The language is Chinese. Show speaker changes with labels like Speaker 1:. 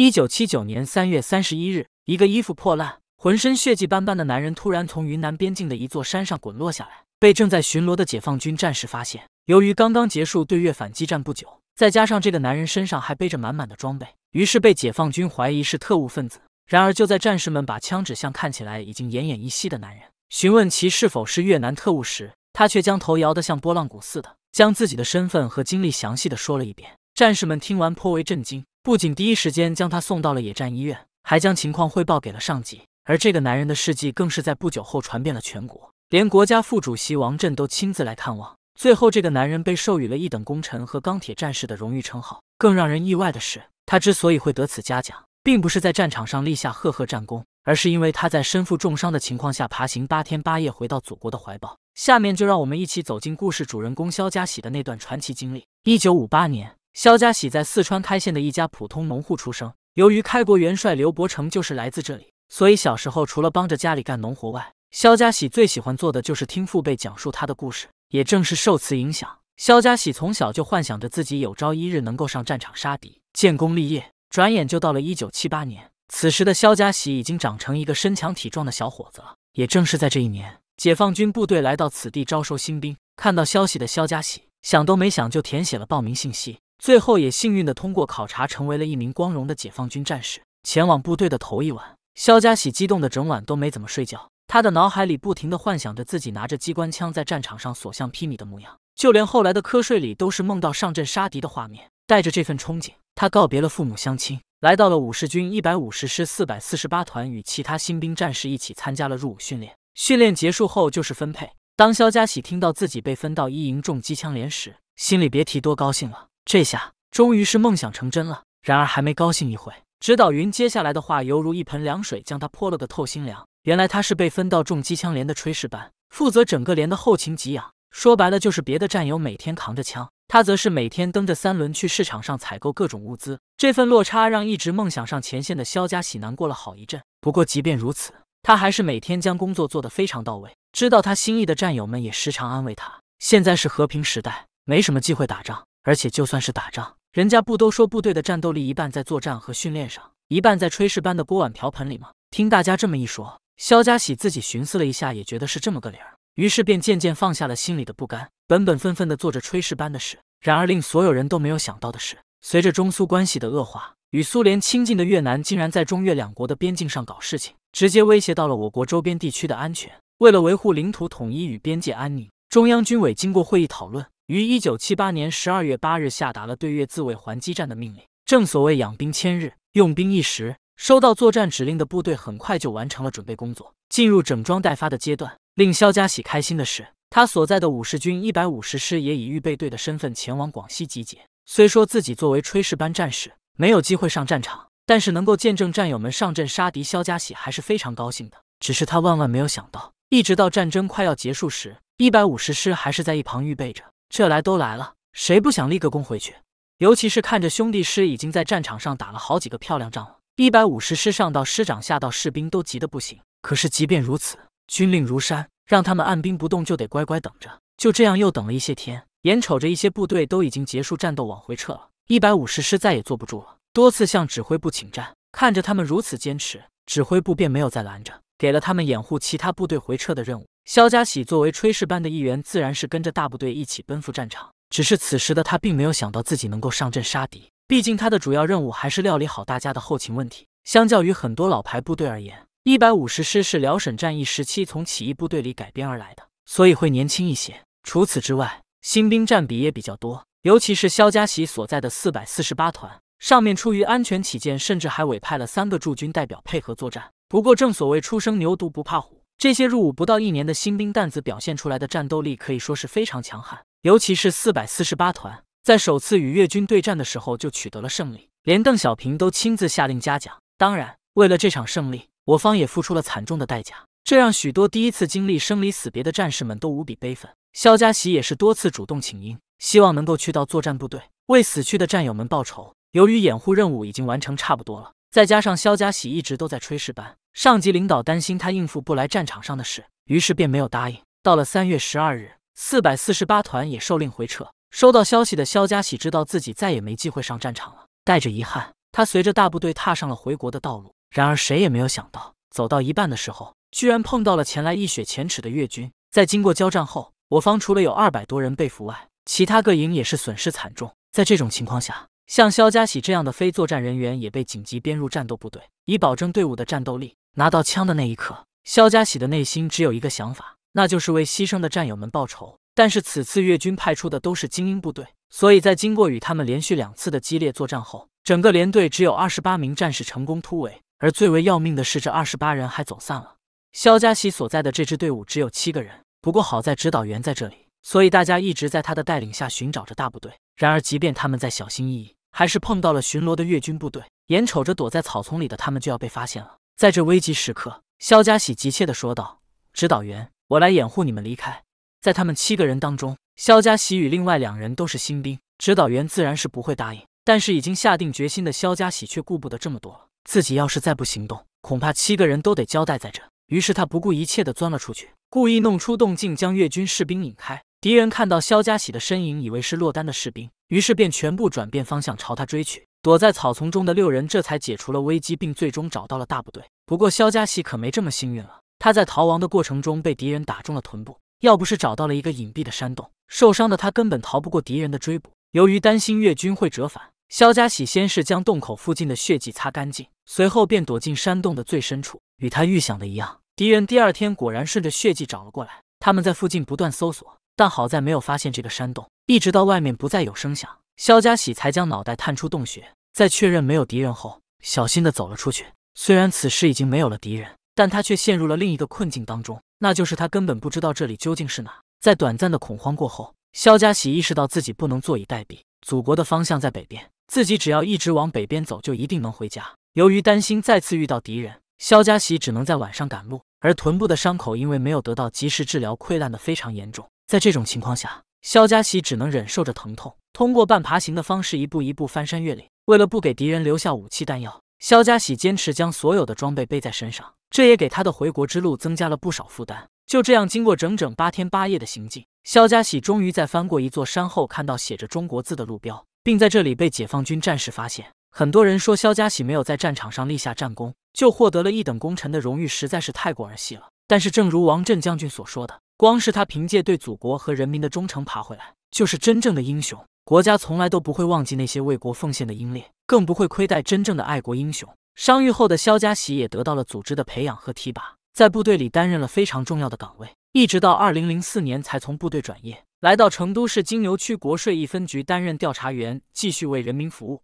Speaker 1: 一九七九年三月三十一日，一个衣服破烂、浑身血迹斑斑的男人突然从云南边境的一座山上滚落下来，被正在巡逻的解放军战士发现。由于刚刚结束对越反击战不久，再加上这个男人身上还背着满满的装备，于是被解放军怀疑是特务分子。然而，就在战士们把枪指向看起来已经奄奄一息的男人，询问其是否是越南特务时，他却将头摇得像拨浪鼓似的，将自己的身份和经历详细的说了一遍。战士们听完颇为震惊。不仅第一时间将他送到了野战医院，还将情况汇报给了上级。而这个男人的事迹更是在不久后传遍了全国，连国家副主席王震都亲自来看望。最后，这个男人被授予了一等功臣和钢铁战士的荣誉称号。更让人意外的是，他之所以会得此嘉奖，并不是在战场上立下赫赫战功，而是因为他在身负重伤的情况下爬行八天八夜回到祖国的怀抱。下面就让我们一起走进故事主人公肖家喜的那段传奇经历。一九五八年。肖家喜在四川开县的一家普通农户出生。由于开国元帅刘伯承就是来自这里，所以小时候除了帮着家里干农活外，肖家喜最喜欢做的就是听父辈讲述他的故事。也正是受此影响，肖家喜从小就幻想着自己有朝一日能够上战场杀敌、建功立业。转眼就到了一九七八年，此时的肖家喜已经长成一个身强体壮的小伙子了。也正是在这一年，解放军部队来到此地招收新兵，看到消息的肖家喜想都没想就填写了报名信息。最后也幸运的通过考察，成为了一名光荣的解放军战士。前往部队的头一晚，肖家喜激动的整晚都没怎么睡觉，他的脑海里不停的幻想着自己拿着机关枪在战场上所向披靡的模样，就连后来的瞌睡里都是梦到上阵杀敌的画面。带着这份憧憬，他告别了父母乡亲，来到了五十军一百五十师四百四十八团，与其他新兵战士一起参加了入伍训练。训练结束后就是分配，当肖家喜听到自己被分到一营重机枪连时，心里别提多高兴了。这下终于是梦想成真了。然而还没高兴一会，指导员接下来的话犹如一盆凉水，将他泼了个透心凉。原来他是被分到重机枪连的炊事班，负责整个连的后勤给养。说白了，就是别的战友每天扛着枪，他则是每天蹬着三轮去市场上采购各种物资。这份落差让一直梦想上前线的肖家喜难过了好一阵。不过即便如此，他还是每天将工作做得非常到位。知道他心意的战友们也时常安慰他：现在是和平时代，没什么机会打仗。而且就算是打仗，人家不都说部队的战斗力一半在作战和训练上，一半在炊事班的锅碗瓢盆里吗？听大家这么一说，肖家喜自己寻思了一下，也觉得是这么个理儿，于是便渐渐放下了心里的不甘，本本分分的做着炊事班的事。然而令所有人都没有想到的是，随着中苏关系的恶化，与苏联亲近的越南竟然在中越两国的边境上搞事情，直接威胁到了我国周边地区的安全。为了维护领土统一与边界安宁，中央军委经过会议讨论。于一九七八年十二月八日下达了对越自卫还击战的命令。正所谓养兵千日，用兵一时。收到作战指令的部队很快就完成了准备工作，进入整装待发的阶段。令肖家喜开心的是，他所在的五十军一百五十师也以预备队的身份前往广西集结。虽说自己作为炊事班战士没有机会上战场，但是能够见证战友们上阵杀敌，肖家喜还是非常高兴的。只是他万万没有想到，一直到战争快要结束时，一百五十师还是在一旁预备着。这来都来了，谁不想立个功回去？尤其是看着兄弟师已经在战场上打了好几个漂亮仗了，一百五十师上到师长，下到士兵都急得不行。可是即便如此，军令如山，让他们按兵不动就得乖乖等着。就这样又等了一些天，眼瞅着一些部队都已经结束战斗往回撤了，一百五十师再也坐不住了，多次向指挥部请战。看着他们如此坚持，指挥部便没有再拦着。给了他们掩护其他部队回撤的任务。肖家喜作为炊事班的一员，自然是跟着大部队一起奔赴战场。只是此时的他，并没有想到自己能够上阵杀敌。毕竟他的主要任务还是料理好大家的后勤问题。相较于很多老牌部队而言，一百五十师是辽沈战役时期从起义部队里改编而来的，所以会年轻一些。除此之外，新兵占比也比较多，尤其是肖家喜所在的四百四十八团，上面出于安全起见，甚至还委派了三个驻军代表配合作战。不过，正所谓初生牛犊不怕虎，这些入伍不到一年的新兵蛋子表现出来的战斗力可以说是非常强悍。尤其是四百四十八团，在首次与越军对战的时候就取得了胜利，连邓小平都亲自下令嘉奖。当然，为了这场胜利，我方也付出了惨重的代价，这让许多第一次经历生离死别的战士们都无比悲愤。肖家喜也是多次主动请缨，希望能够去到作战部队，为死去的战友们报仇。由于掩护任务已经完成差不多了。再加上肖家喜一直都在炊事班，上级领导担心他应付不来战场上的事，于是便没有答应。到了三月十二日，四百四十八团也受令回撤。收到消息的肖家喜知道自己再也没机会上战场了，带着遗憾，他随着大部队踏上了回国的道路。然而谁也没有想到，走到一半的时候，居然碰到了前来一雪前耻的越军。在经过交战后，我方除了有二百多人被俘外，其他各营也是损失惨重。在这种情况下，像肖家喜这样的非作战人员也被紧急编入战斗部队，以保证队伍的战斗力。拿到枪的那一刻，肖家喜的内心只有一个想法，那就是为牺牲的战友们报仇。但是此次越军派出的都是精英部队，所以在经过与他们连续两次的激烈作战后，整个连队只有二十八名战士成功突围。而最为要命的是，这二十八人还走散了。肖家喜所在的这支队伍只有七个人，不过好在指导员在这里，所以大家一直在他的带领下寻找着大部队。然而，即便他们在小心翼翼。还是碰到了巡逻的越军部队，眼瞅着躲在草丛里的他们就要被发现了。在这危急时刻，肖家喜急切的说道：“指导员，我来掩护你们离开。”在他们七个人当中，肖家喜与另外两人都是新兵，指导员自然是不会答应。但是已经下定决心的肖家喜却顾不得这么多了，自己要是再不行动，恐怕七个人都得交代在这。于是他不顾一切的钻了出去，故意弄出动静，将越军士兵引开。敌人看到肖家喜的身影，以为是落单的士兵，于是便全部转变方向朝他追去。躲在草丛中的六人这才解除了危机，并最终找到了大部队。不过，肖家喜可没这么幸运了。他在逃亡的过程中被敌人打中了臀部，要不是找到了一个隐蔽的山洞，受伤的他根本逃不过敌人的追捕。由于担心越军会折返，肖家喜先是将洞口附近的血迹擦干净，随后便躲进山洞的最深处。与他预想的一样，敌人第二天果然顺着血迹找了过来。他们在附近不断搜索。但好在没有发现这个山洞，一直到外面不再有声响，肖家喜才将脑袋探出洞穴，在确认没有敌人后，小心的走了出去。虽然此时已经没有了敌人，但他却陷入了另一个困境当中，那就是他根本不知道这里究竟是哪。在短暂的恐慌过后，肖家喜意识到自己不能坐以待毙，祖国的方向在北边，自己只要一直往北边走，就一定能回家。由于担心再次遇到敌人，肖家喜只能在晚上赶路，而臀部的伤口因为没有得到及时治疗，溃烂的非常严重。在这种情况下，肖家喜只能忍受着疼痛，通过半爬行的方式，一步一步翻山越岭。为了不给敌人留下武器弹药，肖家喜坚持将所有的装备背在身上，这也给他的回国之路增加了不少负担。就这样，经过整整八天八夜的行进，肖家喜终于在翻过一座山后，看到写着中国字的路标，并在这里被解放军战士发现。很多人说，肖家喜没有在战场上立下战功，就获得了一等功臣的荣誉，实在是太过儿戏了。但是，正如王震将军所说的。光是他凭借对祖国和人民的忠诚爬回来，就是真正的英雄。国家从来都不会忘记那些为国奉献的英烈，更不会亏待真正的爱国英雄。伤愈后的肖家喜也得到了组织的培养和提拔，在部队里担任了非常重要的岗位，一直到二零零四年才从部队转业，来到成都市金牛区国税一分局担任调查员，继续为人民服务。